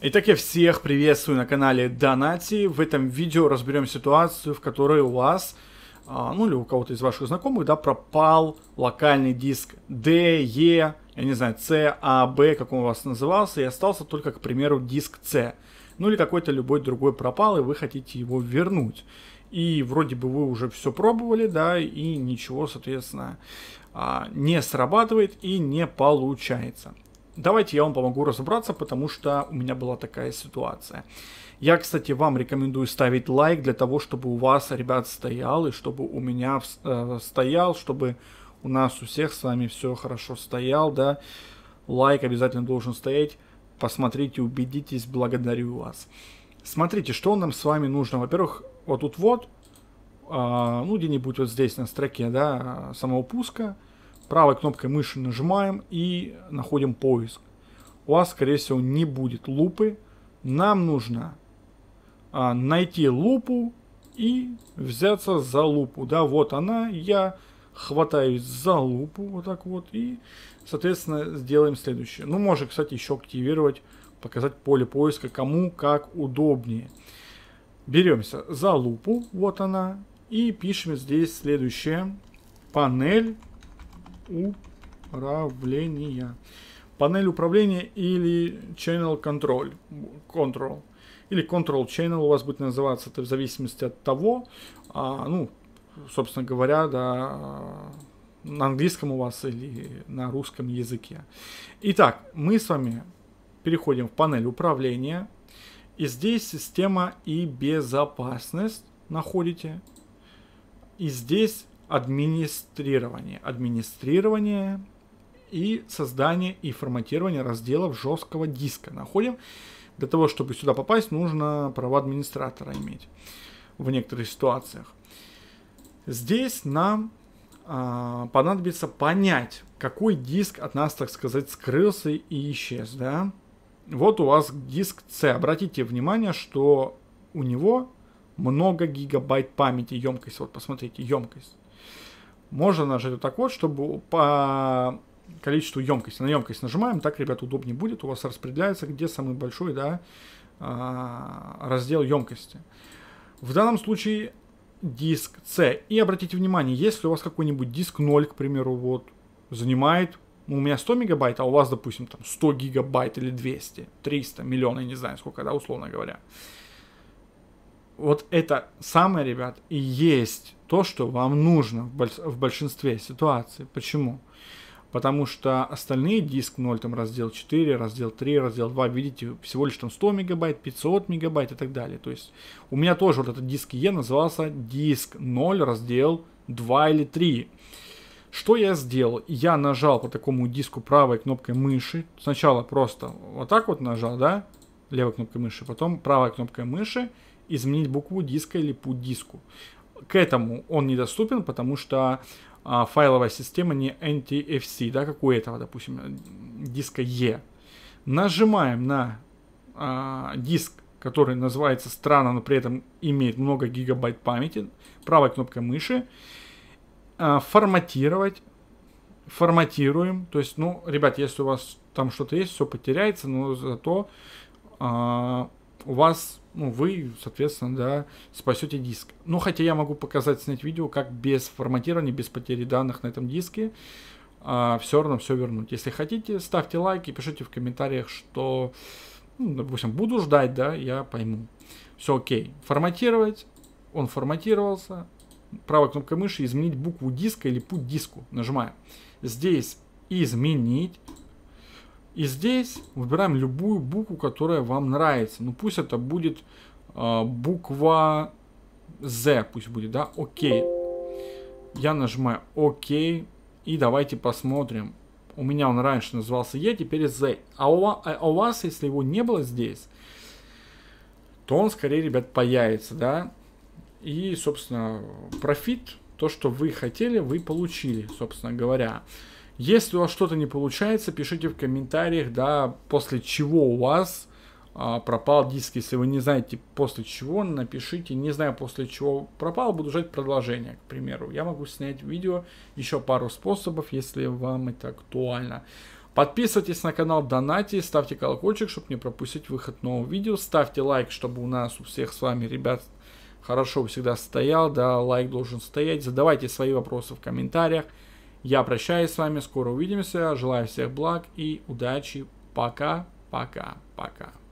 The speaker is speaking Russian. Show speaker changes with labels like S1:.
S1: Итак, я всех приветствую на канале Донати. В этом видео разберем ситуацию, в которой у вас, а, ну или у кого-то из ваших знакомых, да, пропал локальный диск D, E, я не знаю, C, A, B, как он у вас назывался, и остался только, к примеру, диск C. Ну или какой-то любой другой пропал, и вы хотите его вернуть. И вроде бы вы уже все пробовали, да, и ничего, соответственно, а, не срабатывает и не получается. Давайте я вам помогу разобраться, потому что у меня была такая ситуация. Я, кстати, вам рекомендую ставить лайк для того, чтобы у вас, ребят, стоял, и чтобы у меня э, стоял, чтобы у нас у всех с вами все хорошо стоял, да. Лайк обязательно должен стоять. Посмотрите, убедитесь, благодарю вас. Смотрите, что нам с вами нужно. Во-первых, вот тут вот, э, ну где-нибудь вот здесь на строке, да, самого пуска – Правой кнопкой мыши нажимаем и находим поиск. У вас, скорее всего, не будет лупы. Нам нужно а, найти лупу и взяться за лупу. Да, вот она, я хватаюсь за лупу, вот так вот, и, соответственно, сделаем следующее. Ну, можно, кстати, еще активировать, показать поле поиска, кому как удобнее. Беремся за лупу, вот она, и пишем здесь следующее. Панель управления. Панель управления или Channel Control. control или Control Channel у вас будет называться, это в зависимости от того, а, ну, собственно говоря, да, на английском у вас или на русском языке. Итак, мы с вами переходим в панель управления, и здесь система и безопасность находите, и здесь администрирование. Администрирование и создание и форматирование разделов жесткого диска. Находим. Для того, чтобы сюда попасть, нужно права администратора иметь в некоторых ситуациях. Здесь нам э, понадобится понять, какой диск от нас, так сказать, скрылся и исчез. Да? Вот у вас диск C. Обратите внимание, что у него много гигабайт памяти, емкость. Вот посмотрите, емкость. Можно нажать вот так вот, чтобы по количеству емкости. На емкость нажимаем, так, ребят, удобнее будет. У вас распределяется, где самый большой да, а, раздел емкости. В данном случае диск C. И обратите внимание, если у вас какой-нибудь диск 0, к примеру, вот, занимает ну, у меня 100 мегабайт, а у вас, допустим, там 100 гигабайт или 200, 300, миллион, не знаю сколько, да, условно говоря вот это самое, ребят, и есть то, что вам нужно в большинстве ситуаций. Почему? Потому что остальные диск 0, там раздел 4, раздел 3, раздел 2, видите, всего лишь там 100 мегабайт, 500 мегабайт и так далее. То есть у меня тоже вот этот диск Е назывался диск 0, раздел 2 или 3. Что я сделал? Я нажал по такому диску правой кнопкой мыши. Сначала просто вот так вот нажал, да, левой кнопкой мыши, потом правой кнопкой мыши изменить букву диска или путь диску. К этому он недоступен, потому что а, файловая система не NTFC, да, как у этого, допустим, диска E. Нажимаем на а, диск, который называется странно, но при этом имеет много гигабайт памяти, правой кнопкой мыши, а, форматировать, форматируем, то есть, ну, ребят, если у вас там что-то есть, все потеряется, но зато а, у вас, ну, вы, соответственно, да, спасете диск. Ну, хотя я могу показать, снять видео, как без форматирования, без потери данных на этом диске а, все равно все вернуть. Если хотите, ставьте лайки, пишите в комментариях, что, ну, допустим, буду ждать, да, я пойму. Все окей. Форматировать, он форматировался. Правой кнопкой мыши изменить букву диска или путь диску. Нажимаем. Здесь изменить и здесь выбираем любую букву, которая вам нравится. Ну пусть это будет э, буква Z, пусть будет, да, окей. Я нажимаю ОК. И давайте посмотрим. У меня он раньше назывался E, теперь Z. А у, а, а у вас, если его не было здесь, то он скорее, ребят, появится, да. И, собственно, профит, то, что вы хотели, вы получили, собственно говоря. Если у вас что-то не получается, пишите в комментариях, да, после чего у вас а, пропал диск. Если вы не знаете после чего, напишите, не знаю после чего пропал, буду ждать продолжения, к примеру. Я могу снять видео, еще пару способов, если вам это актуально. Подписывайтесь на канал, донати, ставьте колокольчик, чтобы не пропустить выход нового видео. Ставьте лайк, чтобы у нас у всех с вами, ребят, хорошо всегда стоял, да, лайк должен стоять. Задавайте свои вопросы в комментариях. Я прощаюсь с вами, скоро увидимся. Желаю всех благ и удачи. Пока, пока, пока.